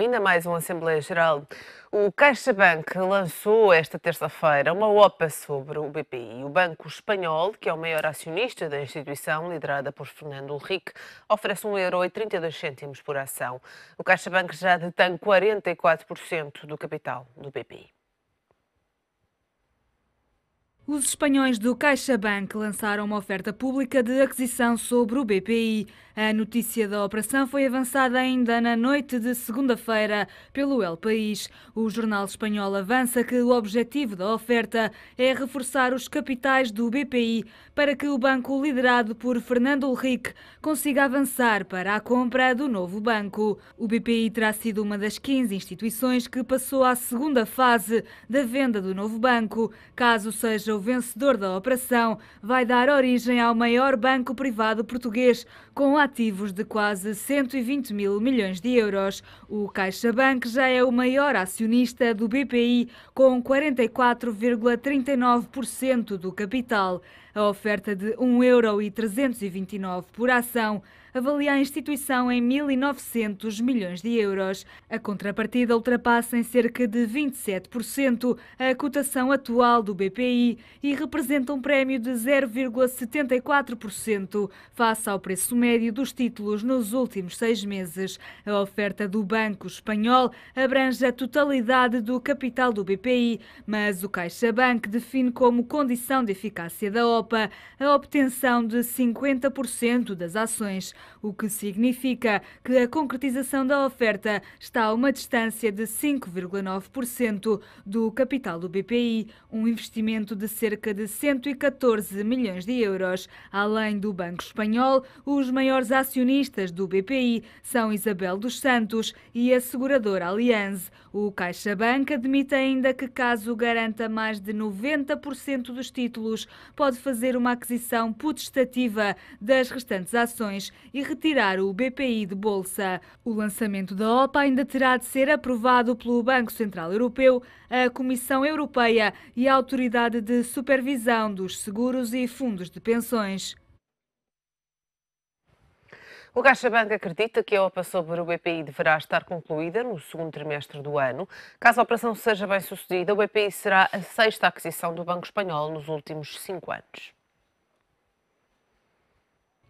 bem-vindo a mais uma Assembleia Geral. O CaixaBank lançou esta terça-feira uma OPA sobre o BPI. O Banco Espanhol, que é o maior acionista da instituição, liderada por Fernando Henrique, oferece 1,32€ por ação. O CaixaBank já detém 44% do capital do BPI. Os espanhóis do CaixaBank lançaram uma oferta pública de aquisição sobre o BPI. A notícia da operação foi avançada ainda na noite de segunda-feira pelo El País. O jornal espanhol avança que o objetivo da oferta é reforçar os capitais do BPI para que o banco liderado por Fernando Henrique consiga avançar para a compra do novo banco. O BPI terá sido uma das 15 instituições que passou à segunda fase da venda do novo banco. Caso seja o vencedor da operação, vai dar origem ao maior banco privado português, com a ativos de quase 120 mil milhões de euros. O CaixaBank já é o maior acionista do BPI, com 44,39% do capital. A oferta de 1,329 euro por ação avalia a instituição em 1.900 milhões de euros. A contrapartida ultrapassa em cerca de 27% a cotação atual do BPI e representa um prémio de 0,74% face ao preço médio dos títulos nos últimos seis meses. A oferta do Banco Espanhol abrange a totalidade do capital do BPI, mas o CaixaBank define como condição de eficácia da OPA a obtenção de 50% das ações o que significa que a concretização da oferta está a uma distância de 5,9% do capital do BPI, um investimento de cerca de 114 milhões de euros. Além do Banco Espanhol, os maiores acionistas do BPI são Isabel dos Santos e a seguradora Allianz. O CaixaBank admite ainda que, caso garanta mais de 90% dos títulos, pode fazer uma aquisição putestativa das restantes ações e retirar o BPI de bolsa. O lançamento da OPA ainda terá de ser aprovado pelo Banco Central Europeu, a Comissão Europeia e a Autoridade de Supervisão dos Seguros e Fundos de Pensões. O CaixaBank acredita que a operação sobre o BPI deverá estar concluída no segundo trimestre do ano. Caso a operação seja bem sucedida, o BPI será a sexta aquisição do Banco Espanhol nos últimos cinco anos.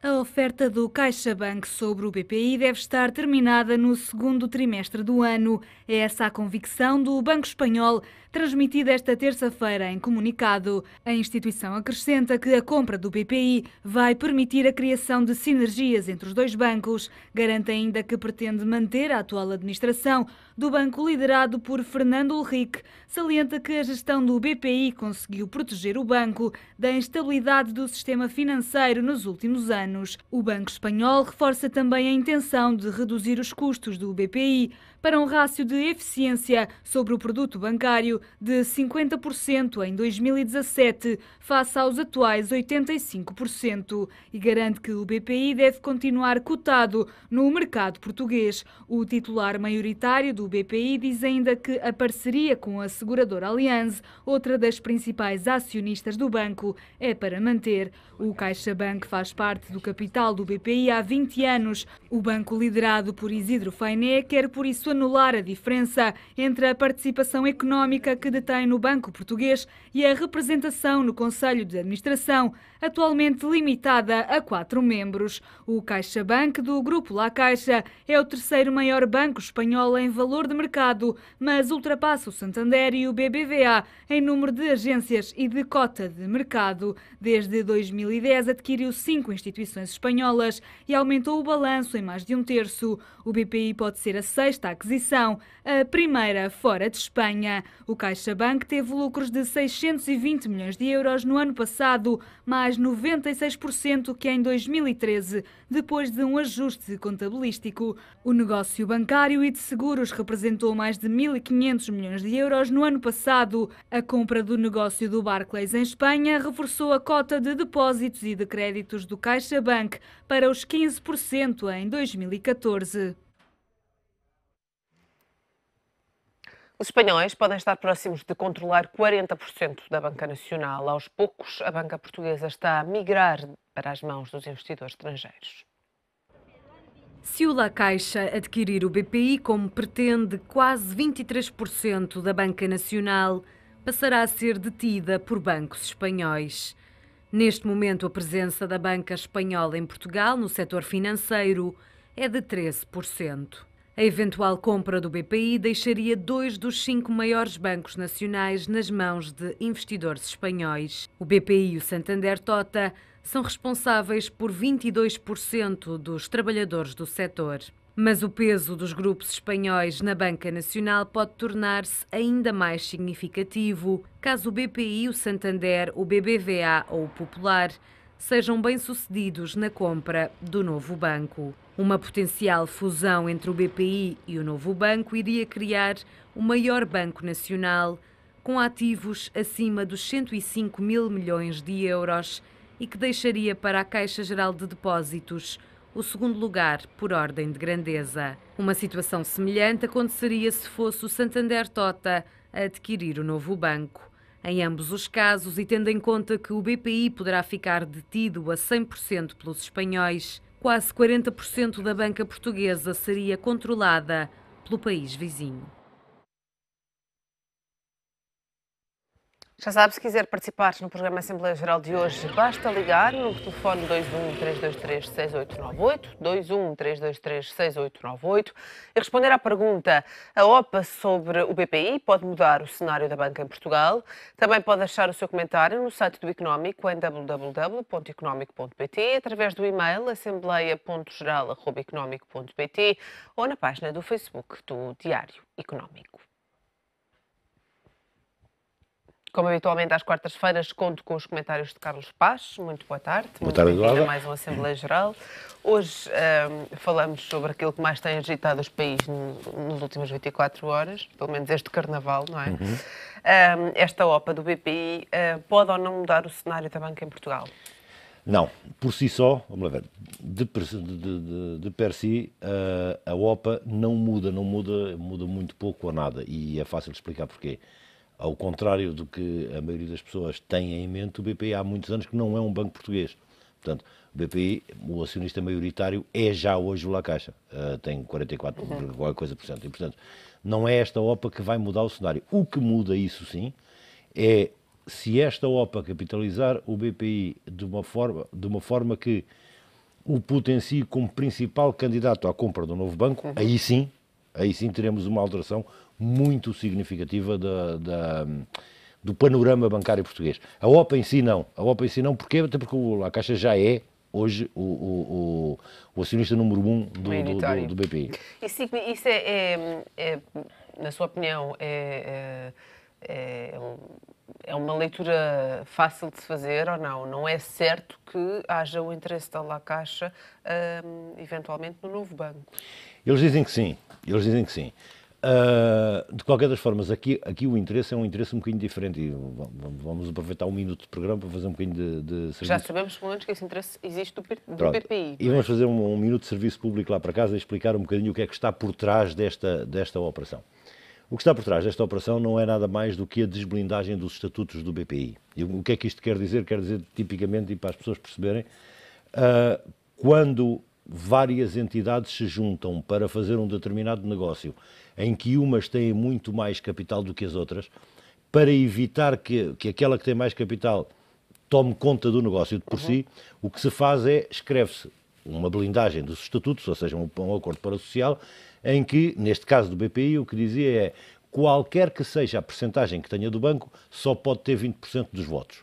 A oferta do CaixaBank sobre o BPI deve estar terminada no segundo trimestre do ano. É essa a convicção do Banco Espanhol, transmitida esta terça-feira em comunicado. A instituição acrescenta que a compra do BPI vai permitir a criação de sinergias entre os dois bancos, garante ainda que pretende manter a atual administração do banco liderado por Fernando Henrique, salienta que a gestão do BPI conseguiu proteger o banco da instabilidade do sistema financeiro nos últimos anos. O Banco Espanhol reforça também a intenção de reduzir os custos do BPI para um rácio de eficiência sobre o produto bancário de 50% em 2017, face aos atuais 85%, e garante que o BPI deve continuar cotado no mercado português. O titular maioritário do BPI diz ainda que a parceria com a seguradora Allianz, outra das principais acionistas do banco, é para manter. O CaixaBank faz parte do capital do BPI há 20 anos, o banco liderado por Isidro Fainé quer por isso anular a diferença entre a participação económica que detém no Banco Português e a representação no Conselho de Administração, atualmente limitada a quatro membros. O CaixaBank do Grupo La Caixa é o terceiro maior banco espanhol em valor de mercado, mas ultrapassa o Santander e o BBVA em número de agências e de cota de mercado. Desde 2010 adquiriu cinco instituições espanholas e aumentou o balanço em mais de um terço. O BPI pode ser a sexta aquisição, a primeira fora de Espanha. O CaixaBank teve lucros de 620 milhões de euros no ano passado, mais 96% que em 2013, depois de um ajuste contabilístico. O negócio bancário e de seguros representou mais de 1.500 milhões de euros no ano passado. A compra do negócio do Barclays em Espanha reforçou a cota de depósitos e de créditos do CaixaBank para os 15% em 2014. Os espanhóis podem estar próximos de controlar 40% da Banca Nacional. Aos poucos, a banca portuguesa está a migrar para as mãos dos investidores estrangeiros. Se o La Caixa adquirir o BPI como pretende, quase 23% da banca nacional passará a ser detida por bancos espanhóis. Neste momento, a presença da banca espanhola em Portugal no setor financeiro é de 13%. A eventual compra do BPI deixaria dois dos cinco maiores bancos nacionais nas mãos de investidores espanhóis. O BPI e o Santander Tota são responsáveis por 22% dos trabalhadores do setor. Mas o peso dos grupos espanhóis na banca nacional pode tornar-se ainda mais significativo caso o BPI, o Santander, o BBVA ou o Popular sejam bem-sucedidos na compra do novo banco. Uma potencial fusão entre o BPI e o novo banco iria criar o maior banco nacional, com ativos acima dos 105 mil milhões de euros e que deixaria para a Caixa Geral de Depósitos o segundo lugar por ordem de grandeza. Uma situação semelhante aconteceria se fosse o Santander Tota a adquirir o novo banco. Em ambos os casos, e tendo em conta que o BPI poderá ficar detido a 100% pelos espanhóis, quase 40% da banca portuguesa seria controlada pelo país vizinho. Já sabe, se quiser participar no programa Assembleia Geral de hoje, basta ligar no telefone 213236898, 213236898 6898, e responder à pergunta a OPA sobre o BPI pode mudar o cenário da banca em Portugal? Também pode deixar o seu comentário no site do Económico em www.económico.pt, através do e-mail assembleia.geral@economico.pt ou na página do Facebook do Diário Económico. Como habitualmente às quartas-feiras, conto com os comentários de Carlos Paz. Muito boa tarde. Boa tarde, Eduardo. mais uma Assembleia Geral. Hoje um, falamos sobre aquilo que mais tem agitado os países nas últimas 24 horas, pelo menos este Carnaval, não é? Uhum. Um, esta OPA do BPI uh, hum, pode ou não mudar o cenário da banca em Portugal? Não, por si só, vamos lá ver, de, de, de, de per si, uh, a OPA não muda, não muda, muda muito pouco ou nada, e é fácil de explicar porquê. Ao contrário do que a maioria das pessoas tem em mente, o BPI há muitos anos que não é um banco português. Portanto, o BPI, o acionista maioritário, é já hoje o La Caixa. Uh, tem 44, uhum. qualquer coisa por cento. E, portanto, não é esta OPA que vai mudar o cenário. O que muda isso, sim, é se esta OPA capitalizar o BPI de uma forma, de uma forma que o potencie como principal candidato à compra do novo banco, uhum. aí sim, aí sim teremos uma alteração muito significativa da, da, do panorama bancário português. A OPA em si não. A OPA em si não, porque Até porque a Caixa já é, hoje o, o, o, acionista número um do, do, do, do BPI. Isso, isso é, é, é, na sua opinião, é, é, é, é, uma leitura fácil de se fazer ou não? Não é certo que haja o interesse da La Caixa, um, eventualmente, no novo banco? Eles dizem que sim. Eles dizem que sim. Uh, de qualquer das formas, aqui, aqui o interesse é um interesse um bocadinho diferente e vamos aproveitar um minuto de programa para fazer um bocadinho de, de serviço. Já sabemos, pelo menos, que esse interesse existe do, do Pronto. PPI. É? E vamos fazer um, um, minuto de serviço público lá para casa e explicar um bocadinho o que é que está por trás desta, desta operação. O que está por trás desta operação não é nada mais do que a desblindagem dos estatutos do BPI. E o que é que isto quer dizer? Quer dizer, tipicamente, e para as pessoas perceberem, uh, quando várias entidades se juntam para fazer um determinado negócio em que umas têm muito mais capital do que as outras, para evitar que, que aquela que tem mais capital tome conta do negócio de por uhum. si, o que se faz é escreve-se uma blindagem dos estatutos, ou seja, um, um acordo parasocial, em que, neste caso do BPI, o que dizia é qualquer que seja a percentagem que tenha do banco, só pode ter 20% dos votos.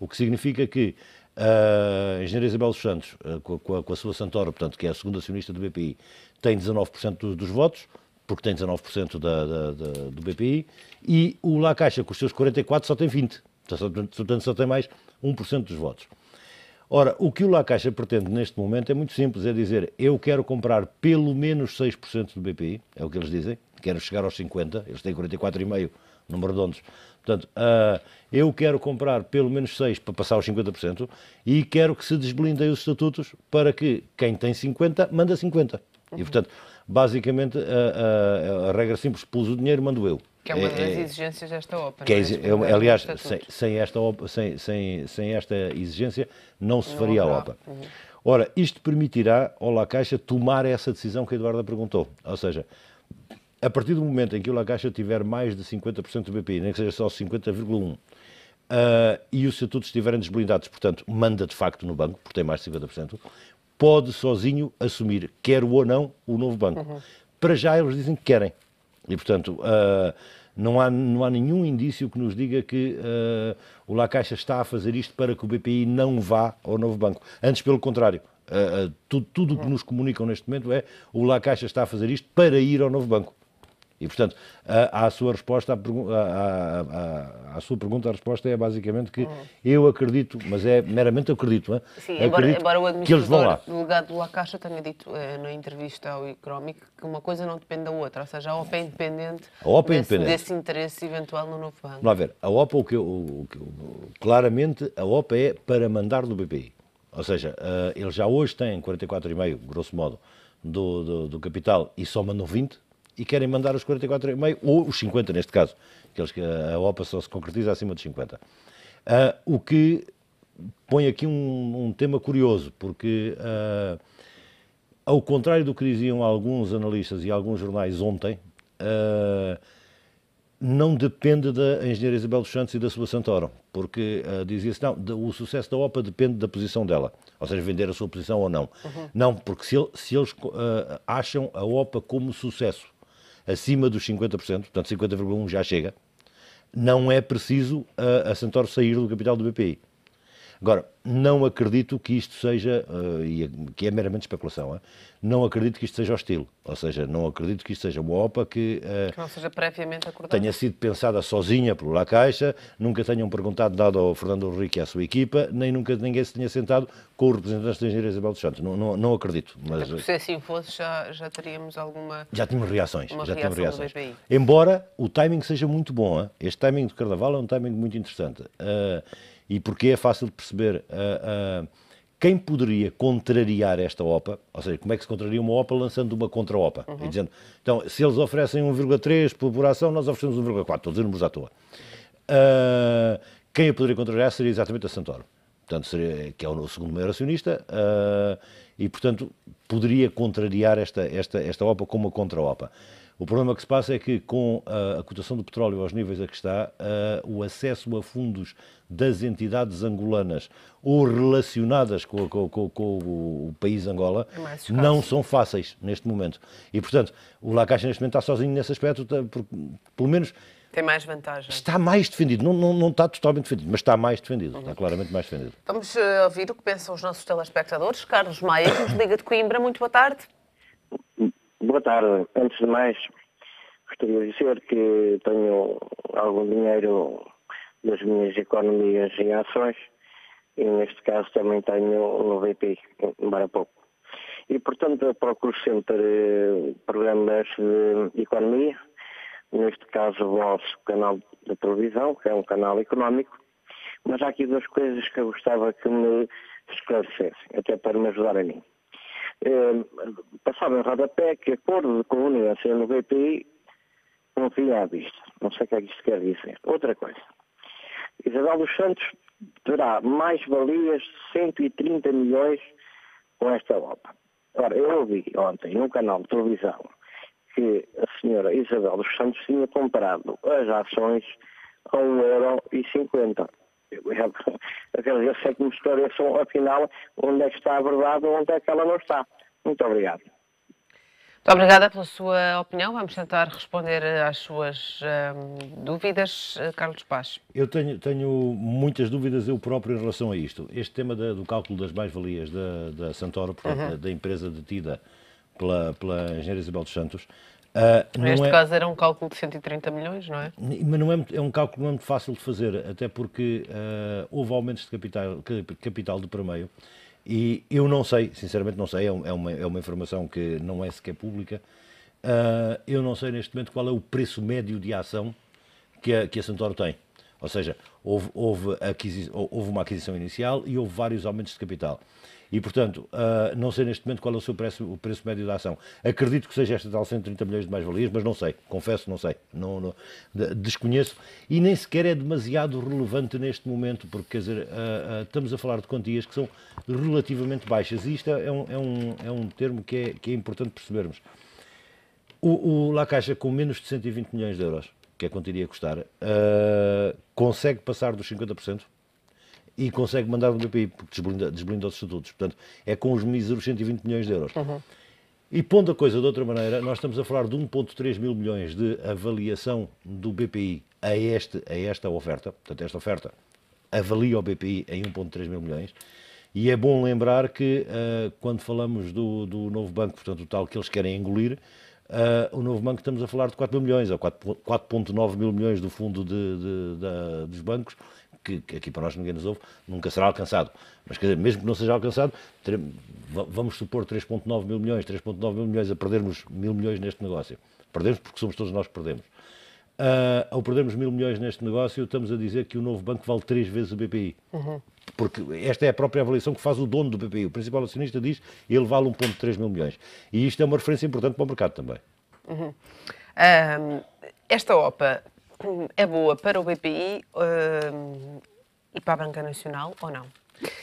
O que significa que a engenheira Isabel dos Santos, eh, com, com, a, com a sua Santoro, portanto, que é a segunda acionista do BPI, tem 19% dos votos, porque tem 19% da, da, da, do BPI, e o La Caixa, com os seus 44%, só tem 20%, portanto, só tem mais 1% dos votos. Ora, o que o La Caixa pretende neste momento é muito simples, é dizer, eu quero comprar pelo menos 6% do BPI, é o que eles dizem, quero chegar aos 50%, eles têm 44,5% número redondos. Portanto, uh, eu quero comprar pelo menos 6 para passar os 50% e quero que se desblindem os estatutos para que quem tem 50 manda 50. Uhum. E, portanto, basicamente, a, ah, ah, a regra simples, pus o dinheiro, mando eu. Que é uma é, das é, exigências desta ópera. Que é, é, aliás, sem, sem, esta, sem, sem, sem esta exigência não se não faria a ópera. Uhum. Ora, isto permitirá ao La Caixa tomar essa decisão que a Eduarda perguntou. Ou seja, a partir do momento em que o La Caixa tiver mais de 50% do BPI, nem que seja só 50,1%, Uh, eh, e os estatutos estiverem desblindados, portanto, manda de facto no banco, porque tem mais de 50%, pode sozinho assumir, quer ou não, o novo banco. Uhum. Para já eles dizem que querem. E, portanto, uh, não, há, não há nenhum indício que nos diga que uh, o La Caixa está a fazer isto para que o BPI não vá ao novo banco. Antes, pelo contrário. tudo o que uhum. nos comunicam neste momento é o La Caixa está a fazer isto para ir ao novo banco. E, portanto, a, a sua resposta, à, sua pergunta, a resposta é basicamente que hum. eu acredito, mas é meramente acredito, é? Sim, acredito embora, embora o administrador delegado do La Caixa tenha dito eh, na entrevista ao Económico que uma coisa não depende da outra, ou seja, a OPA é independente, a OPA é independente. Desse, interesse eventual no novo banco. Vamos lá ver, a OPA, o que, eu, o que eu, claramente, a OPA é para mandar do BPI. Ou seja, uh, eh, ele já hoje tem 44,5, grosso modo, do, do, do capital e só mandou 20, e querem mandar os 44,5 ou os 50 neste caso, que a OPA só se concretiza acima dos 50. Uh, ah, o que põe aqui um, um tema curioso, porque uh, ao contrário do que diziam alguns analistas e alguns jornais ontem, uh, não depende da engenheira Isabel dos Santos e da sua Santoro, porque uh, dizia-se, não, o sucesso da OPA depende da posição dela, ou seja, vender a sua posição ou não. Uhum. Não, porque se, se eles uh, acham a OPA como sucesso, acima dos 50%, portanto 50,1% já chega, não é preciso a, a Santoro sair do capital do BPI. Agora, não acredito que isto seja, uh, que é meramente especulação, hein? não acredito que isto seja hostil. Ou seja, não acredito que isto seja uma OPA que, uh, que não seja previamente acordada. tenha sido pensada sozinha pelo La Caixa, nunca tenham perguntado nada ao Fernando Henrique e à sua equipa, nem nunca ninguém se tenha sentado com o representante da Engenharia Isabel dos Santos. Não, não, não acredito. Mas, se assim fosse, já, já teríamos alguma. Já tínhamos reações. Já reação reações. Embora o timing seja muito bom, hein? este timing do Carnaval é um timing muito interessante. Uh, e porque é fácil de perceber uh, uh, quem poderia contrariar esta OPA, ou seja, como é que se contraria uma OPA lançando uma contra-OPA, uhum. e dizendo, então, se eles oferecem 1,3 por, ação, nós oferecemos 1,4, estou a dizer números à toa. Uh, quem a poderia contrariar seria exatamente a Santoro, portanto, seria, que é o segundo maior acionista, e, portanto, poderia contrariar esta, esta, esta OPA com uma contra-OPA. O problema que se passa é que, com a, cotação do petróleo aos níveis a que está, uh, o acesso a fundos das entidades angolanas ou relacionadas com, com, com, com o país Angola é não são fáceis neste momento. E, portanto, o La Caixa neste momento está sozinho nesse aspecto, tá, porque, pelo menos. Tem mais vantagem. Está mais defendido. Não, não, não está totalmente defendido, mas está mais defendido. Uhum. Está claramente mais defendido. Vamos eh, ouvir o que pensam os nossos telespectadores. Carlos Maia, nos liga de Coimbra. Muito boa tarde. Boa tarde. Antes de mais, gostaria de dizer que tenho algum dinheiro das minhas economias em ações e neste caso também tenho no VP, embora pouco. E portanto eu procuro sempre eh, programas de economia, neste caso o vosso canal de televisão, que é um canal económico, mas há aqui duas coisas que eu gostava que me esclarecessem, até para me ajudar a mim passava em rodapé que acordo com a Universal no BPI confia isto Não sei o que é que isto quer dizer. Outra coisa. Isabel dos Santos terá mais valias de 130 milhões com esta obra. Ora, eu ouvi ontem num canal de televisão que a senhora Isabel dos Santos tinha comprado as ações a 1,50 euro. Agradeço sempre que me esclareçam, afinal, onde é que está a verdade ou onde é que ela não está. Muito obrigado. Muito obrigada pela sua opinião. Vamos tentar responder eh, às suas ehm, dúvidas, eh, Carlos Paz. Eu tenho, tenho, muitas dúvidas eu próprio em relação a isto. Este tema da, do cálculo das mais-valias da, da Santoro, portanto, uhum. da, da, empresa detida pela, pela engenheira Isabel dos Santos, Uh, Neste é... caso era um cálculo de 130 milhões, não é? Mas não é, é um cálculo não é muito fácil de fazer, até porque uh, houve aumentos de capital, capital do primeiro e eu não sei, sinceramente não sei, é, é uma, é uma informação que não é sequer pública, uh, eu não sei neste momento qual é o preço médio de ação que a, que a Santoro tem. Ou seja, houve, houve, houve uma aquisição inicial e houve vários aumentos de capital. E, portanto, uh, não sei neste momento qual é o seu preço, o preço médio da ação. Acredito que seja esta tal 130 milhões de mais-valias, mas não sei, confesso, não sei, não, não, desconheço. E nem sequer é demasiado relevante neste momento, porque, quer dizer, uh, uh, estamos a falar de quantias que são relativamente baixas. E isto é um, é um, é um termo que é, que é importante percebermos. O, o La Caixa, com menos de 120 milhões de euros, que é quanto iria custar, consegue passar dos 50%? e consegue mandar o BPI porque desblinda, desblinda os estatutos. Portanto, é com os míseros 120 milhões de euros. Uhum. E pondo a coisa de outra maneira, nós estamos a falar de 1,3 mil milhões de avaliação do BPI a, este, a esta oferta. Portanto, esta oferta avalia o BPI em 1,3 mil milhões. E é bom lembrar que, uh, quando falamos do, do novo banco, portanto, o tal que eles querem engolir, uh, o novo banco estamos a falar de 4 mil milhões, ou 4,9 mil milhões do fundo de, de, de, dos bancos, que, aqui para nós ninguém nos ouve, nunca será alcançado. Mas quer dizer, mesmo que não seja alcançado, teremos, vamos supor 3,9 mil milhões, 3,9 mil milhões a perdermos mil milhões neste negócio. Perdemos porque somos todos nós que perdemos. Uh, ao perdermos mil milhões neste negócio, estamos a dizer que o novo banco vale três vezes o BPI. Uhum. Porque esta é a própria avaliação que faz o dono do BPI. O principal acionista diz que ele vale 1,3 mil milhões. E isto é uma referência importante para o mercado também. Uhum. Um, esta OPA é boa para o BPI uh, hum, e para a Banca Nacional ou não?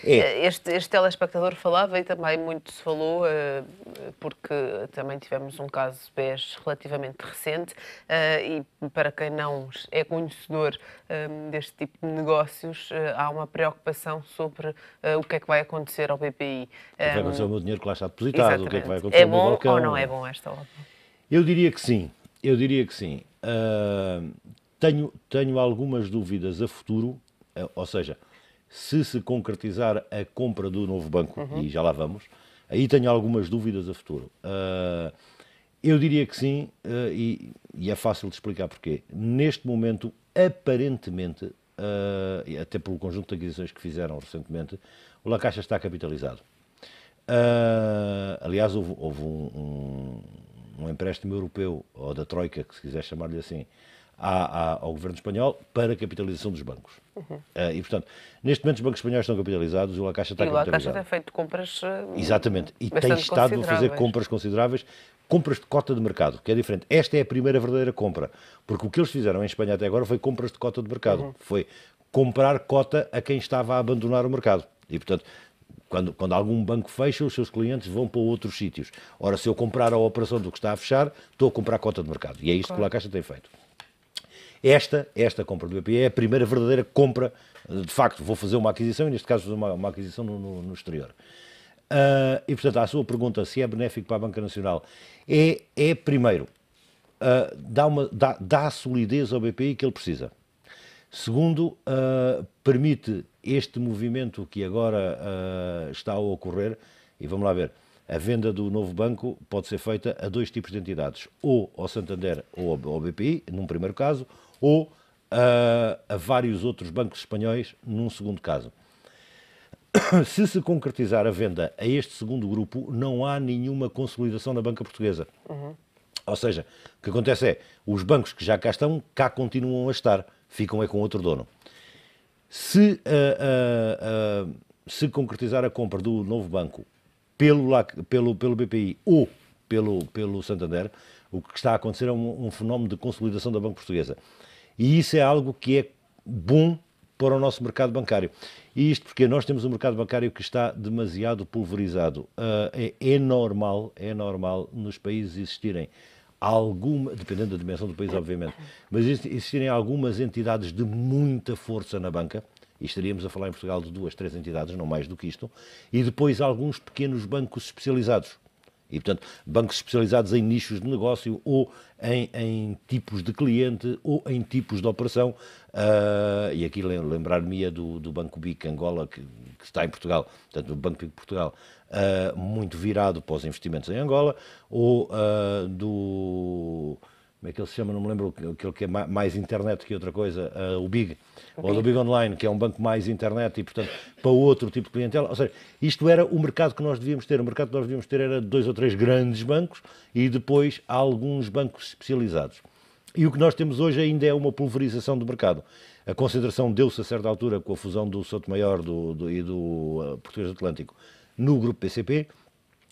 É. Este, este telespectador falava e também muito se falou, uh, porque também tivemos um caso de BES relativamente recente uh, e para quem não é conhecedor hum, deste tipo de negócios, uh, há uma preocupação sobre o que é que vai acontecer ao BPI. O que vai acontecer ao hum, meu dinheiro que lá está depositado? Exatamente. O que é que vai acontecer é bom ao meu balcão? ou não é bom esta obra? Eu diria que sim, eu diria que sim. Ah, tenho, tenho algumas dúvidas a futuro, eh, ou seja, se se concretizar a compra do novo banco, uhum. e já lá vamos, aí tenho algumas dúvidas a futuro. Uh, eu diria que sim, uh, e, e, é fácil de explicar porquê. Neste momento, aparentemente, uh, até pelo conjunto de aquisições que fizeram recentemente, o La Caixa está capitalizado. aliás, houve, houve um, um, um, empréstimo europeu, ou da Troika, que se quiser chamar-lhe assim, à, à, ao governo espanhol para a capitalização dos bancos. Uhum. Uh, e, portanto, neste momento os bancos espanhóis estão capitalizados, o La Caixa está capitalizado. E o La Caixa tem feito compras. Eh, Exatamente, e tem estado a fazer compras consideráveis, compras de cota de mercado, que é diferente. Esta é a primeira verdadeira compra, porque o que eles fizeram em Espanha até agora foi compras de cota de mercado. Uhum. Foi comprar cota a quem estava a abandonar o mercado. E, portanto, quando, quando algum banco fecha, os seus clientes vão para outros sítios. Ora, se eu comprar a operação do que está a fechar, estou a comprar a cota de mercado. E é isto claro. que a Caixa tem feito. Esta, esta compra do BPI é a primeira verdadeira compra, eh, de facto, vou fazer uma aquisição, e neste caso uma, uma aquisição no, no, no exterior. Uh, e, portanto, a sua pergunta se é benéfico para a Banca Nacional é, é primeiro, uh, dá, uma, dá, dá solidez ao BPI que ele precisa. Segundo, uh, permite este movimento que agora está a ocorrer, e vamos lá ver, a venda do novo banco pode ser feita a dois tipos de entidades, ou ao Santander ou ao BPI, num primeiro caso, ou a, ah, a vários outros bancos espanhóis, num segundo caso. Se se concretizar a venda a este segundo grupo, não há nenhuma consolidação da banca portuguesa. Uhum. Ou seja, o que acontece é, os bancos que já cá estão, cá continuam a estar, ficam é com outro dono. Se, uh, uh, uh, se concretizar a compra do novo banco pelo, pelo, pelo BPI ou pelo, pelo Santander, o que está a acontecer é um, um fenómeno de consolidação da banca portuguesa. E isso é algo que é bom para o nosso mercado bancário. E isto porque nós temos um mercado bancário que está demasiado pulverizado. Uh, é, é, normal, é normal nos países existirem alguma, dependendo da dimensão do país, obviamente, mas existirem algumas entidades de muita força na banca, e estaríamos a falar em Portugal de duas, três entidades, não mais do que isto, e depois alguns pequenos bancos especializados. E, portanto, bancos especializados em nichos de negócio ou em, em tipos de cliente ou em tipos de operação. Uh, e aqui lembrar-me ia é do, do Banco BIC Angola, que, que, está em Portugal, portanto, o Banco BIC Portugal, uh, muito virado para os investimentos em Angola, ou uh, do como é que ele se chama, não me lembro, aquele que é mais internet que outra coisa, uh, o Big, okay. ou do Big Online, que é um banco mais internet e, portanto, para outro tipo de clientela. Ou seja, isto era o mercado que nós devíamos ter. O mercado que nós devíamos ter era dois ou três grandes bancos e depois alguns bancos especializados. E o que nós temos hoje ainda é uma pulverização do mercado. A concentração deu-se a certa altura com a fusão do Soto Maior do, do, e do uh, Português Atlântico no grupo PCP,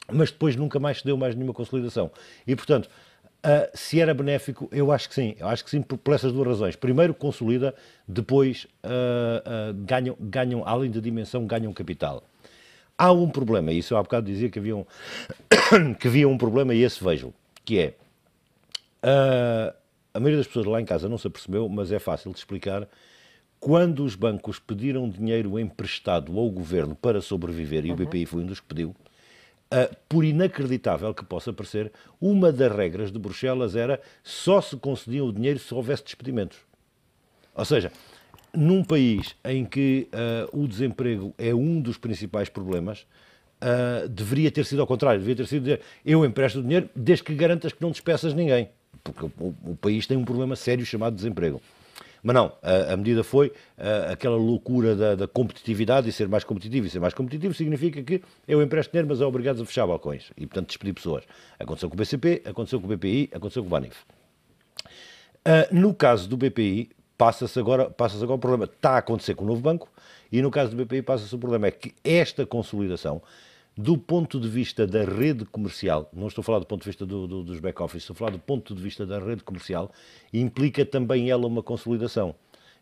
mas depois nunca mais se deu mais nenhuma consolidação. E, portanto, Uh, se era benéfico, eu acho que sim. Eu acho que sim por, por essas duas razões. Primeiro, consolida, depois uh, uh, ganham, ganham, além da dimensão, ganham capital. Há um problema, isso eu há bocado dizia que havia um, que havia um problema e esse vejo, que é, a maioria das pessoas lá em casa não se apercebeu, mas é fácil de explicar, quando os bancos pediram dinheiro emprestado ao governo para sobreviver, e o BPI uhum. foi um dos que pediu, ah, por inacreditável que possa parecer, uma das regras de Bruxelas era só se concediam o dinheiro se houvesse despedimentos. Ou seja, num país em que uh, o desemprego é um dos principais problemas, uh, deveria ter sido ao contrário, deveria ter sido dizer, eu empresto o dinheiro desde que garantas que não despeças ninguém, porque o, o país tem um problema sério chamado desemprego. Mas não, a, a medida foi a, aquela loucura da, da, competitividade e ser mais competitivo. E ser mais competitivo significa que eu empresto dinheiro, mas é obrigado a fechar balcões e, portanto, despedir pessoas. Aconteceu com o BCP, aconteceu com o BPI, aconteceu com o Banif. Uh, ah, no caso do BPI, passa-se agora, passa agora o problema. Está a acontecer com o novo banco e, no caso do BPI, passa-se o problema. É que esta consolidação do ponto de vista da rede comercial, não estou a falar do ponto de vista do, do, dos back-office, estou a falar do ponto de vista da rede comercial, implica também ela uma consolidação.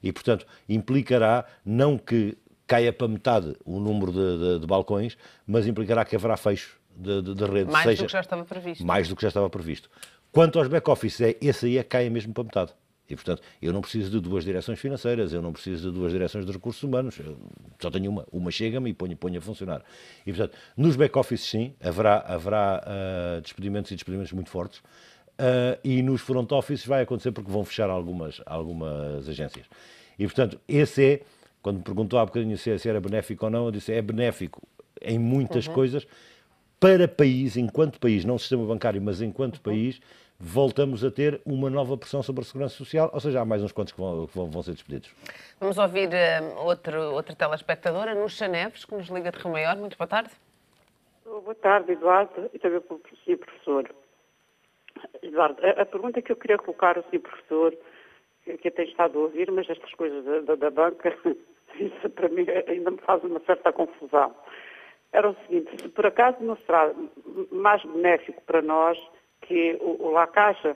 E, portanto, implicará não que caia para metade o número de, de, de balcões, mas implicará que haverá fecho de, de, de rede. Mais seja, do que já estava previsto. Mais do que já estava previsto. Quanto aos back-office, é, esse aí é que caia mesmo para metade. E, portanto, eu não preciso de duas direções financeiras, eu não preciso de duas direções de recursos humanos, eu só tenho uma. Uma chega-me e ponho, ponho a funcionar. E, portanto, nos back-office, sim, haverá, haverá uh, despedimentos e despedimentos muito fortes. Uh, e nos front offices vai acontecer porque vão fechar algumas, algumas agências. E, portanto, esse é, quando me perguntou há bocadinho se era benéfico ou não, eu disse é benéfico em muitas uhum. coisas para país, enquanto país, não sistema bancário, mas enquanto uhum. país, voltamos a ter uma nova pressão sobre a segurança social, ou seja, há mais uns quantos que vão, que vão ser despedidos. Vamos ouvir uh, outro, outra telespectadora, Nuxa Neves, que nos liga de Rio Maior. Muito boa tarde. Oh, boa tarde, Eduardo, e também para o Sr. Professor. Eduardo, a, a, pergunta que eu queria colocar ao Sr. Professor, que, que eu tenho estado a ouvir, mas estas coisas da, da, da banca, isso para mim ainda me faz uma certa confusão. Era o seguinte, se por acaso não será mais benéfico para nós que o, o La Caixa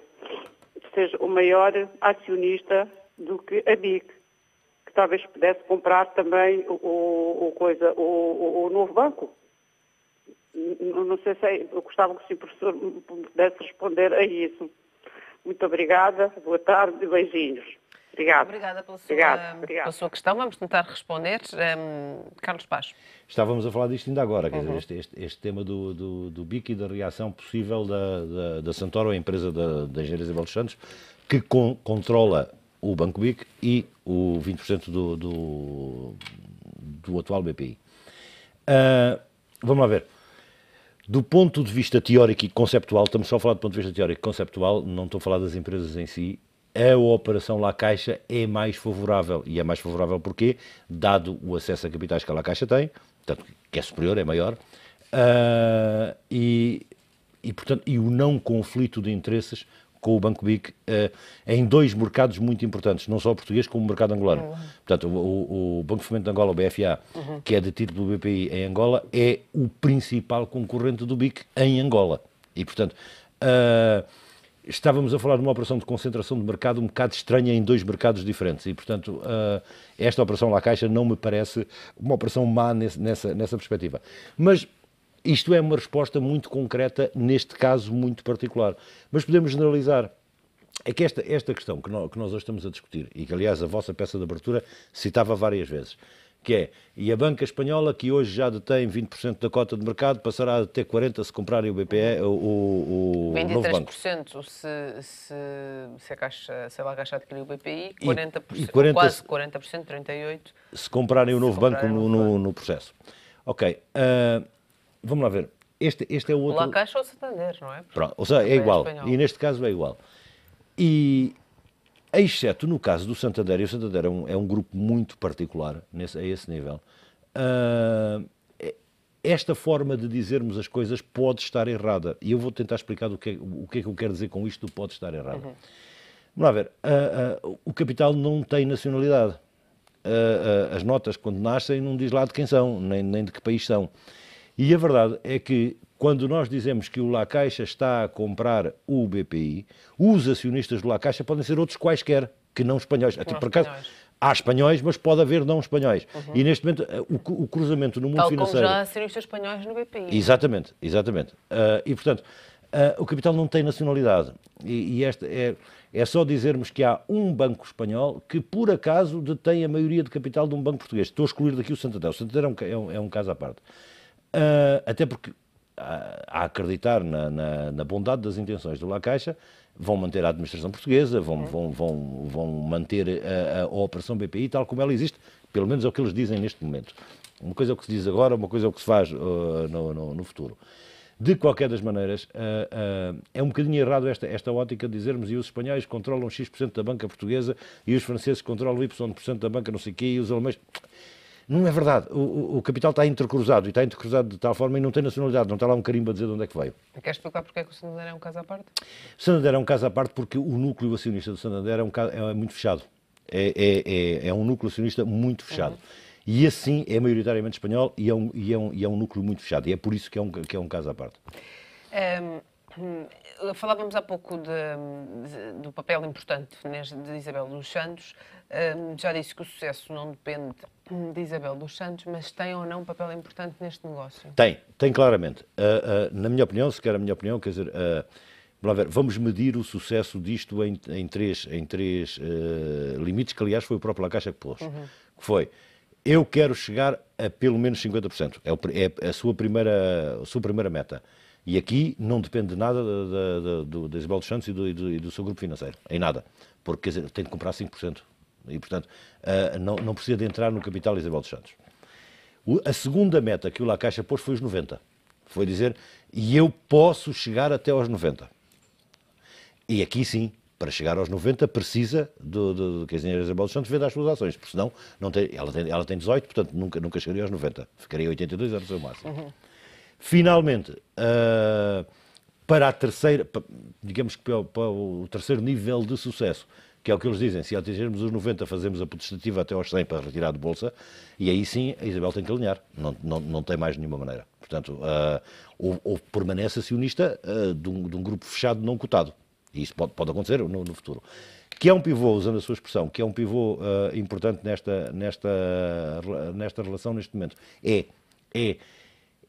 seja o maior acionista do que a BIC, que talvez pudesse comprar também o, o coisa, o, o, novo banco. Não, não sei se é, eu gostava que o professor pudesse responder a isso. Muito obrigada, boa tarde e beijinhos. Obrigado. Obrigada pela sua, Obrigado. pela sua, questão. Vamos tentar responder. Um, ehm, Carlos Paz. Estávamos a falar disto ainda agora, uhum. dizer, este, este, este, tema do, do, do, BIC e da reação possível da, da, da Santoro, a empresa da, da engenharia Isabel dos Santos, que con, controla o Banco BIC e o 20% do, do, do atual BPI. Uh, ah, vamos lá ver. Do ponto de vista teórico e conceptual, estamos só a falar do ponto de vista teórico e conceptual, não estou a falar das empresas em si, a operação La Caixa é mais favorável. E é mais favorável porque, dado o acesso a capitais que a La Caixa tem, portanto, que é superior, é maior, uh, e, e, portanto, e o não conflito de interesses com o Banco BIC uh, em dois mercados muito importantes, não só o português como o mercado angolano. Uhum. Portanto, o, o, Banco de Fomento de Angola, o BFA, uhum. que é de título do BPI em Angola, é o principal concorrente do BIC em Angola. E, portanto, uh, estávamos a falar de uma operação de concentração de mercado um bocado estranha em dois mercados diferentes e, portanto, eh, esta operação La Caixa não me parece uma operação má nessa, nessa perspectiva. Mas isto é uma resposta muito concreta neste caso muito particular. Mas podemos generalizar. É que esta, esta questão que nós, que nós hoje estamos a discutir, e que aliás a vossa peça de abertura citava várias vezes, que é, e a banca espanhola, que hoje já detém 20% da cota de mercado, passará a ter 40% se comprarem o BPE, o, o, 23 novo banco. 23% se, se, se, a Caixa, se a Caixa adquirir o BPI, 40%, e, 40, quase 40%, 38%. Se comprarem o novo banco, no, No, no, processo. Ok, uh, vamos lá ver. Este, este é o outro... La Caixa ou Santander, não é? Pronto, ou seja, é, é igual. É e neste caso é igual. E exceto no caso do Santander. E o Santander é um, é um grupo muito particular nesse, a esse nível. Uh, esta forma de dizermos as coisas pode estar errada. E eu vou tentar explicar o que, é, o que é que eu quero dizer com isto pode estar errada. Uhum. Vamos lá ver. Uh, uh, o capital não tem nacionalidade. as notas, quando nascem, não diz lá de quem são, nem, nem de que país são. E a verdade é que quando nós dizemos que o La Caixa está a comprar o BPI, os acionistas do La Caixa podem ser outros quaisquer, que não espanhóis. Até tipo, por acaso, há espanhóis, mas pode haver não espanhóis. Uhum. E neste momento eh, o, o, cruzamento no mundo Tal financeiro. Como já acionistas espanhóis no BPI. Exatamente, exatamente. Uh, e portanto, uh, o capital não tem nacionalidade. E, e esta é, é só dizermos que há um banco espanhol que por acaso detém a maioria de capital de um banco português. Estou a excluir daqui o Santander. O Santander é um, é um, é um caso à parte. Uh, até porque a, acreditar na, na, na, bondade das intenções do La Caixa, vão manter a administração portuguesa, vão, é. vão, vão, vão manter a, a, operação BPI tal como ela existe, pelo menos é o que eles dizem neste momento. Uma coisa é o que se diz agora, uma coisa é o que se faz uh, no, no, no, futuro. De qualquer das maneiras, uh, uh, é um bocadinho errado esta, esta ótica de dizermos e os espanhóis controlam X% da banca portuguesa e os franceses controlam Y% da banca não sei o quê e os alemães... Não é verdade. O, o, o, capital está intercruzado e está intercruzado de tal forma e não tem nacionalidade, não está lá um carimba a dizer de onde é que veio. Queres explicar porque é que o Santander é um caso à parte? O Santander é um caso à parte porque o núcleo acionista do Santander é, um caso, é muito fechado. É, é, é, é, um núcleo acionista muito fechado. Uhum. E assim é maioritariamente espanhol e é, um, e, é um, e é um núcleo muito fechado. E é por isso que é um, que é um caso à parte. Ehm, um, falávamos há pouco de, de, do papel importante né, de Isabel dos Santos já disse que o sucesso não depende de Isabel dos Santos, mas tem ou não um papel importante neste negócio? Tem, tem claramente. Uh, uh, na minha opinião, se quer a minha opinião, quer dizer, uh, vamos, ver, vamos medir o sucesso disto em, em três, em três limites, que aliás foi o próprio La Caixa que pôs, uhum. que foi eu quero chegar a pelo menos 50%. É, o, é a, sua primeira, a sua primeira meta. E aqui não depende nada da, da Isabel dos Santos e do, e do, e do seu grupo financeiro. Em nada. Porque quer dizer, tem de comprar 5%. E, portanto, ah, não, não precisa de entrar no capital Isabel dos Santos. a segunda meta que o La Caixa pôs foi os 90. Foi dizer, e eu posso chegar até aos 90. E aqui sim, para chegar aos 90, precisa do, do, do que a senhora Isabel dos Santos venda as suas ações, porque senão não tem, ela, tem, ela tem 18, portanto nunca, nunca chegaria aos 90. Ficaria 82 anos ao máximo. Uhum. Finalmente, uh, para a terceira, para, digamos que para, para o terceiro nível de sucesso, que é o que eles dizem, se atingirmos os 90, fazemos a protestativa até aos 100 para retirar de bolsa, e aí sim a Isabel tem que alinhar, não, não, não tem mais nenhuma maneira. Portanto, uh, ou, ou, permanece acionista uh, de, um, de, um, grupo fechado não cotado, e isso pode, pode acontecer no, no futuro. Que é um pivô, usando a sua expressão, que é um pivô uh, importante nesta, nesta, nesta relação neste momento. É, é,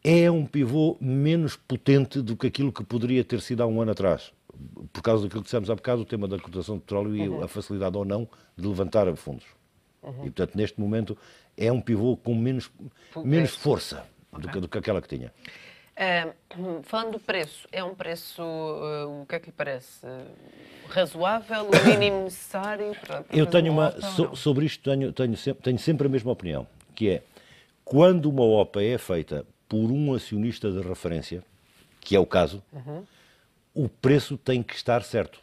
é um pivô menos potente do que aquilo que poderia ter sido há um ano atrás por causa daquilo que dissemos há bocado, o tema da cotação de petróleo e uhum. a facilidade ou não de levantar fundos. Uhum. E, portanto, neste momento é um pivô com menos, menos é. força okay. do, que, do, que, aquela que tinha. Uh, falando do preço, é um preço, uh, o que é que lhe parece? Uh, razoável, o mínimo necessário? Para, para Eu tenho uma, uma so, sobre isto tenho, tenho, sempre, tenho sempre a mesma opinião, que é, quando uma OPA é feita por um acionista de referência, que é o caso, uhum o preço tem que estar certo.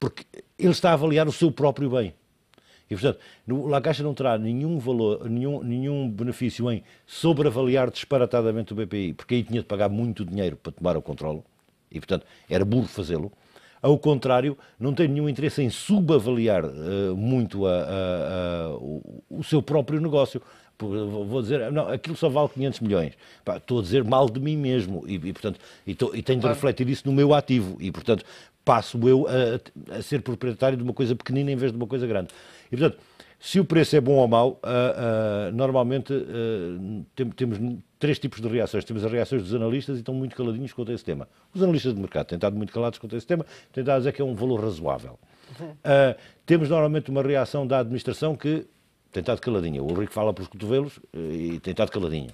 Porque ele está a avaliar o seu próprio bem. E, portanto, La Caixa não terá nenhum valor, nenhum, nenhum benefício em sobreavaliar disparatadamente o BPI, porque aí tinha de pagar muito dinheiro para tomar o controle, e, portanto, era burro fazê-lo. Ao contrário, não tem nenhum interesse em subavaliar uh, muito a, a, a, o, o, seu próprio negócio vou dizer, não, aquilo só vale 500 milhões. Pá, estou a dizer mal de mim mesmo e, e portanto, e, tô, e tenho claro. de refletir isso no meu ativo e, portanto, passo eu a, a, ser proprietário de uma coisa pequenina em vez de uma coisa grande. E, portanto, se o preço é bom ou mau, uh, uh, normalmente uh, tem, temos três tipos de reações. Temos as reações dos analistas e estão muito caladinhos contra esse tema. Os analistas de mercado têm estado muito calados quanto esse tema, têm estado a dizer que é um valor razoável. Uhum. temos normalmente uma reação da administração que tem estado caladinha. O Ulrico fala para os cotovelos eh, e tem estado caladinho.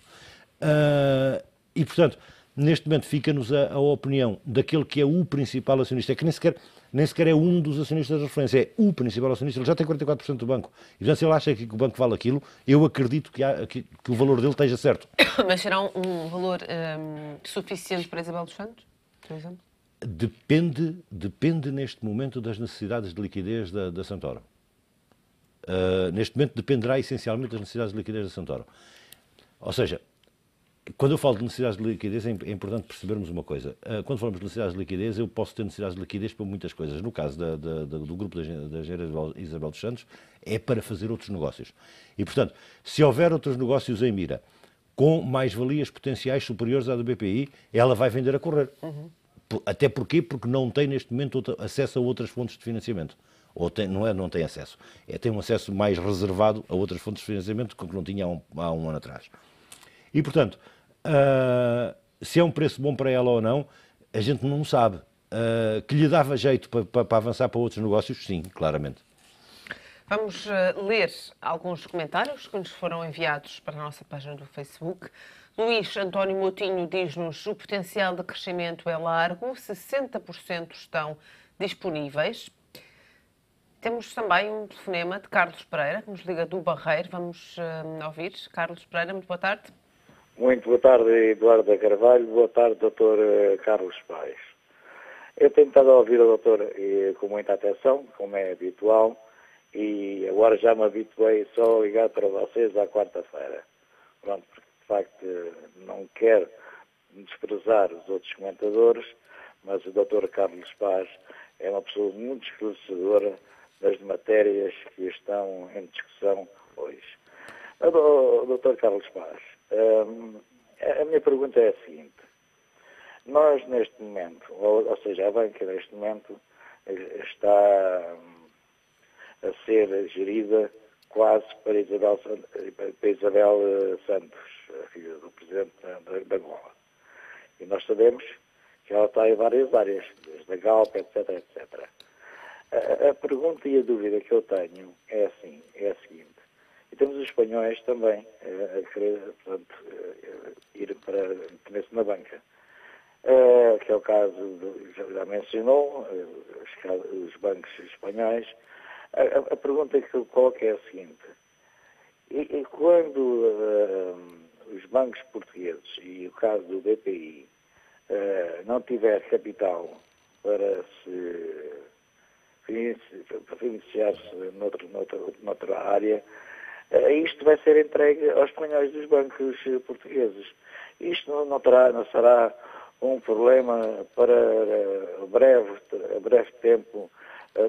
Uh, e, portanto, neste momento fica-nos a, a, opinião daquele que é o principal acionista, é que nem sequer, nem sequer é um dos acionistas de referência, é o principal acionista, ele já tem 44% do banco. E, portanto, se ele acha que o banco vale aquilo, eu acredito que, há, que, que o valor dele esteja certo. Mas será um, valor um, suficiente para Isabel dos Santos, por exemplo? Depende, depende neste momento das necessidades de liquidez da, da Santoro. Ah, neste momento dependerá essencialmente das necessidades de liquidez da Santoro. Ou seja, quando eu falo de necessidades de liquidez, é, é importante percebermos uma coisa. Ah, quando falamos de necessidades de liquidez, eu posso ter necessidades de liquidez para muitas coisas. No caso da, da, do grupo da engenheira Isabel dos Santos, é para fazer outros negócios. E, portanto, se houver outros negócios em mira, com mais-valias potenciais superiores à do BPI, ela vai vender a correr. Uhum. Até porquê? Porque não tem neste momento acesso a outras fontes de financiamento ou tem, não, é, não tem acesso, é, tem um acesso mais reservado a outras fontes de financiamento que não tinha há um, há um ano atrás. E, portanto, uh, se é um preço bom para ela ou não, a gente não sabe. Uh, que lhe dava jeito para, para, para avançar para outros negócios? Sim, claramente. Vamos uh, ler alguns comentários que nos foram enviados para a nossa página do Facebook. Luís António Moutinho diz-nos o potencial de crescimento é largo, 60% estão disponíveis. Temos também um telefonema de Carlos Pereira, que nos liga do Barreiro. Vamos uh, ouvir. Carlos Pereira, muito boa tarde. Muito boa tarde, Eduardo Carvalho. Boa tarde, Dr. Eh, Carlos Paes. Eu tenho estado a ouvir o doutor eh, com muita atenção, como é habitual, e agora já me habituei só a ligar para vocês à quarta-feira. Pronto, porque de facto não quero desprezar os outros comentadores, mas o doutor Carlos Paz é uma pessoa muito esclarecedora das matérias que estão em discussão hoje. Ah, doutor Carlos Paz, hum, a minha pergunta é a seguinte. Nós, neste momento, ou, ou seja, a banca, neste momento, está hum, a ser gerida quase para Isabel, para Isabel eh, Santos, a filha do presidente da Angola. E nós sabemos que ela está em várias áreas, desde a Galp, etc, etc. A, a, pergunta e a dúvida que eu tenho é assim, é a seguinte. E temos os espanhóis também a, querer, portanto, ir para meter na banca. Uh, que é o caso, do, já mencionou, uh, os, os, bancos espanhóis. A, pergunta que eu coloco é a seguinte. E, e quando uh, os bancos portugueses, e o caso do BPI, ah, não tiver capital para se iniciar se noutra, noutra, noutra área. Eh, isto vai ser entregue aos espanhóis dos bancos eh, portugueses. Isto não, não, terá, não será um problema para eh, breve, breve tempo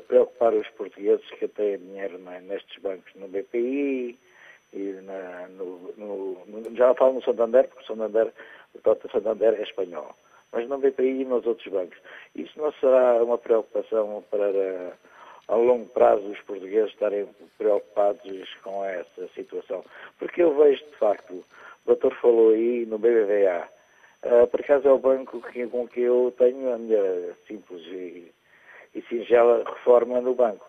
preocupar os portugueses que têm dinheiro nestes bancos, no BPI, e na, no, no, já falo no Santander, porque o Santander, o Santander é espanhol mas no BPI e nos outros bancos. Isso não será uma preocupação para a longo prazo os portugueses estarem preocupados com essa situação. Porque eu vejo, de facto, o doutor falou aí no BBVA, uh, ah, por acaso é o banco que, com que eu tenho a minha simples e, e singela reforma no banco.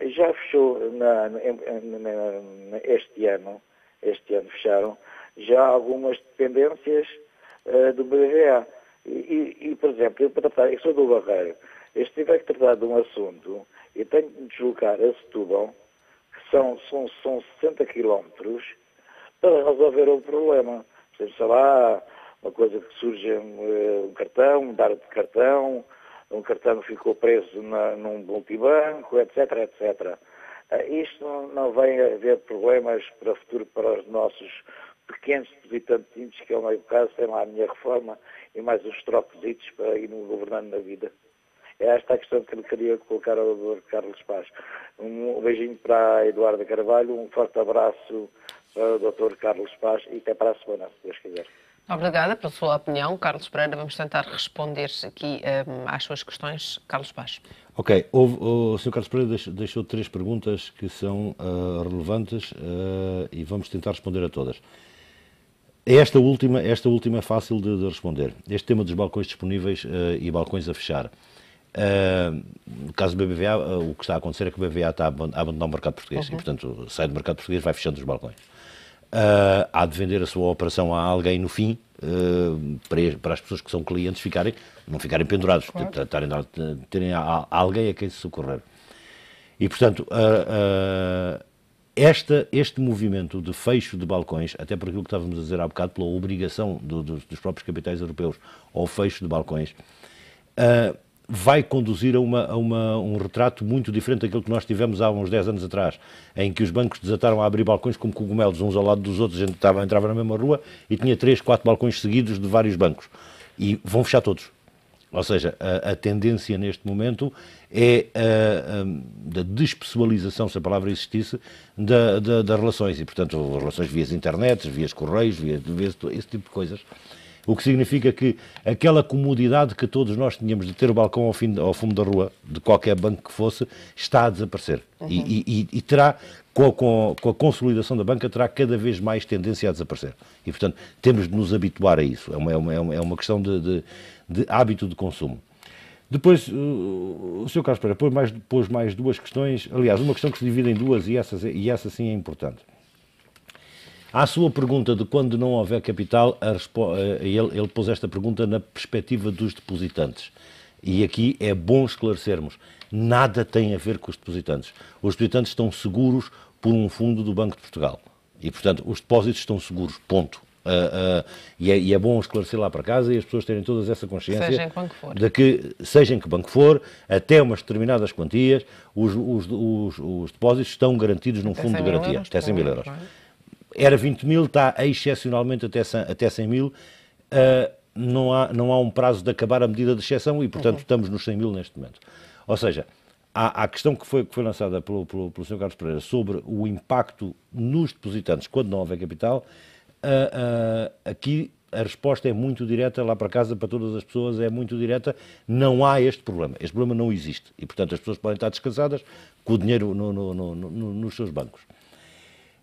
Já fechou na, na, na, este ano, este ano fecharam, já algumas dependências uh, do BBVA. E, e, por exemplo, eu, para tratar, eu sou do Barreiro, eu tiver que tratar de um assunto, e tenho de me deslocar a Setúbal, que são, são, são 60 quilómetros, para resolver o problema. Por exemplo, sei lá, uma coisa que surge um, eh, cartão, um dar de cartão, um cartão ficou preso na, num multibanco, etc, etc. Eh, isto não, não vem a haver problemas para o futuro para os nossos pequenos depositantes que é o meu caso, tem lá a minha reforma e mais os trocositos para ir me governando na vida. É esta a questão que eu queria colocar ao Dr. Carlos Paz. Um beijinho para a Eduarda Carvalho, um forte abraço para o Dr. Carlos Paz e até para a semana, se Deus quiser. Obrigada pela sua opinião, Carlos Pereira. Vamos tentar responder aqui um, eh, às suas questões. Carlos Paz. Ok. o Sr. Carlos Pereira deixou, deixou, três perguntas que são uh, relevantes uh, e vamos tentar responder a todas. Esta última, esta última é fácil de, de, responder. Este tema dos balcões disponíveis uh, e balcões a fechar. Uh, no caso do BBVA, uh, eh, o que está a acontecer é que o BBVA está a abandonar o mercado português uhum. e, portanto, sai do mercado português vai fechando os balcões. Uh, há de vender a sua operação a alguém no fim, para, para as pessoas que são clientes ficarem, não ficarem pendurados, claro. terem, terem a, a alguém a quem se socorrer. E, portanto, esta, este movimento de fecho de balcões, até por aquilo que estávamos a dizer há bocado, pela obrigação do, do, dos próprios capitais europeus ao fecho de balcões, uh, vai conduzir a, uma, a uma, um retrato muito diferente daquilo que nós tivemos há uns 10 anos atrás, em que os bancos desataram a abrir balcões como cogumelos, uns ao lado dos outros, a gente estava, entrava na mesma rua e tinha 3, 4 balcões seguidos de vários bancos. E vão fechar todos. Ou seja, a, a tendência neste momento é a, a, da despessoalização, se a palavra existisse, da, da, das relações. E, portanto, relações via internet, via correios, via, via esse tipo de coisas. O que significa que aquela comodidade que todos nós tínhamos de ter o balcão ao, fim, ao fundo da rua, de qualquer banco que fosse, está a desaparecer. Uhum. E, e, e, terá, com a, com a, consolidação da banca, terá cada vez mais tendência a desaparecer. E, portanto, temos de nos habituar a isso. É uma, é uma, é uma é questão de, de, de hábito de consumo. Depois, o Sr. Carlos Pereira pôs mais, pôs mais duas questões, aliás, uma questão que se divide em duas e essa, e essa sim é importante. À sua pergunta de quando não houver capital, eh, ele, ele pôs esta pergunta na perspectiva dos depositantes. E aqui é bom esclarecermos: nada tem a ver com os depositantes. Os depositantes estão seguros por um fundo do Banco de Portugal. E, portanto, os depósitos estão seguros, ponto. Uh, uh, e, é, e, é, bom esclarecer lá para casa e as pessoas terem todas essa consciência seja em que banco for. de que, seja em que banco for, até umas determinadas quantias, os, os, os, os depósitos estão garantidos num até fundo de garantia, euros, até 100 mil euros era 20 mil, está excepcionalmente até, 100, até 100 mil. Uh, não, há, não há um prazo de acabar a medida de exceção e, portanto, uhum. estamos nos 100 mil neste momento. Ou seja, há, a questão que foi, que foi lançada pelo, pelo, pelo Sr. Carlos Pereira sobre o impacto nos depositantes quando não houver capital. Uh, uh, aqui a resposta é muito direta lá para casa, para todas as pessoas, é muito direta. Não há este problema. Este problema não existe. E, portanto, as pessoas podem estar descansadas com o dinheiro no, no, no, nos seus bancos.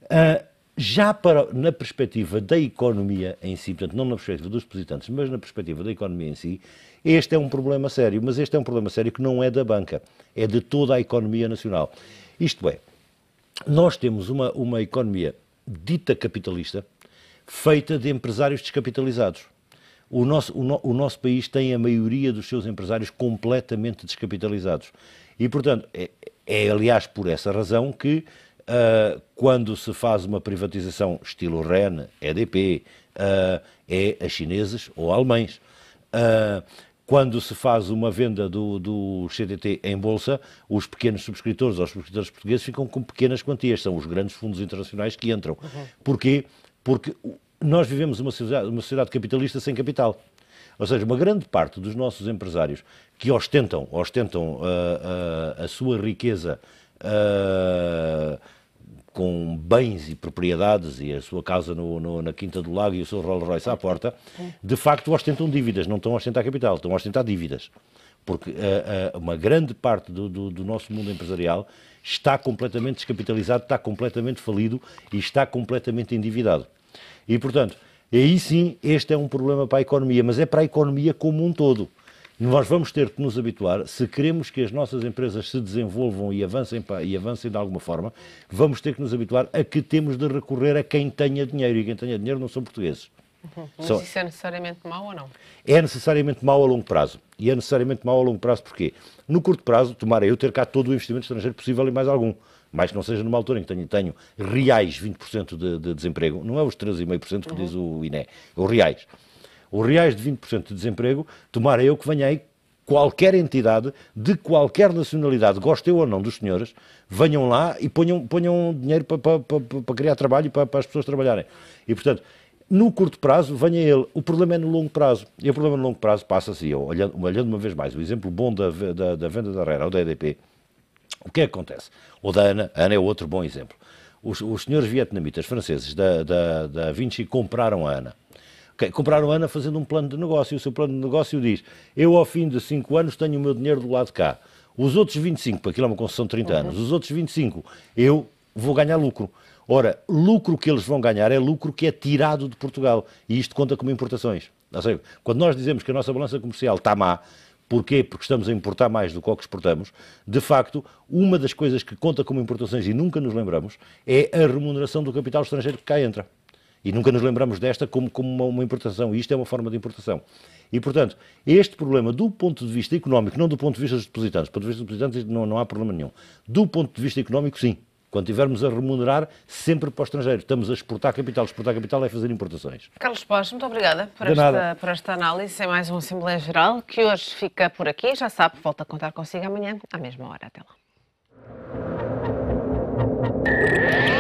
Uh, já para, na perspectiva da economia em si, portanto, não na perspectiva dos depositantes, mas na perspectiva da economia em si, este é um problema sério, mas este é um problema sério que não é da banca, é de toda a economia nacional. Isto é, nós temos uma, uma economia dita capitalista, feita de empresários descapitalizados. O nosso, o, no, o nosso país tem a maioria dos seus empresários completamente descapitalizados. E, portanto, é, é aliás por essa razão que Uh, quando se faz uma privatização estilo REN, EDP, uh, ah, é a chineses ou alemães. Uh, quando se faz uma venda do, do CDT em bolsa, os pequenos subscritores ou os subscritores portugueses ficam com pequenas quantias, são os grandes fundos internacionais que entram. Uhum. Porquê? Porque nós vivemos uma sociedade, uma sociedade capitalista sem capital. Ou seja, uma grande parte dos nossos empresários que ostentam, ostentam a sua riqueza uh, com bens e propriedades e a sua casa no, no, na Quinta do Lago e o seu Rolls Royce à porta, de facto ostentam dívidas, não estão a ostentar capital, estão a ostentar dívidas. Porque uh, uh, uma grande parte do, do, do nosso mundo empresarial está completamente descapitalizado, está completamente falido e está completamente endividado. E, portanto, aí sim, este é um problema para a economia, mas é para a economia como um todo. Nós vamos ter que nos habituar, se queremos que as nossas empresas se desenvolvam e avancem, e avancem de alguma forma, vamos ter que nos habituar a que temos de recorrer a quem tenha dinheiro. E quem tenha dinheiro não são portugueses. Uhum. Mas isso é necessariamente mau ou não? É necessariamente mau a longo prazo. E é necessariamente mau a longo prazo porquê? No curto prazo, tomara eu ter cá todo o investimento estrangeiro possível e mais algum mais que não seja numa altura em que tenho, tenho reais 20% de, de desemprego, não é os 3,5% que uhum. diz o INE, é os reais os reais de 20% de desemprego, tomara eu que venha aí qualquer entidade, de qualquer nacionalidade, goste eu ou não dos senhores, venham lá e ponham, ponham dinheiro para, para, para, para criar trabalho e para, para as pessoas trabalharem. E, portanto, no curto prazo, venha ele. O problema é no longo prazo. E o problema no longo prazo passa-se, olhando, olhando uma vez mais, o exemplo bom da, da, da venda da RERA ou da EDP, o que é que acontece? Ou da ANA, a ANA é outro bom exemplo. Os, os senhores vietnamitas franceses da, da, da Vinci compraram a ANA Comprar um ano fazendo um plano de negócio. e O seu plano de negócio diz: eu, ao fim de 5 anos, tenho o meu dinheiro do lado de cá. Os outros 25, para aquilo é uma concessão de 30 uhum. anos, os outros 25, eu vou ganhar lucro. Ora, lucro que eles vão ganhar é lucro que é tirado de Portugal. E isto conta como importações. Ou seja, quando nós dizemos que a nossa balança comercial está má, Porquê? Porque estamos a importar mais do que o que exportamos. De facto, uma das coisas que conta como importações e nunca nos lembramos é a remuneração do capital estrangeiro que cá entra. E nunca nos lembramos desta como, como uma, uma, importação. E isto é uma forma de importação. E, portanto, este problema, do ponto de vista económico, não do ponto de vista dos depositantes, do ponto de vista dos depositantes não, não há problema nenhum. Do ponto de vista económico, sim. Quando tivermos a remunerar, sempre para o estrangeiro. Estamos a exportar capital. Exportar capital é fazer importações. Carlos Paz, muito obrigada por, esta, por esta, análise. É mais uma Assembleia Geral que hoje fica por aqui. Já sabe, volta a contar consigo amanhã, à mesma hora. Até lá.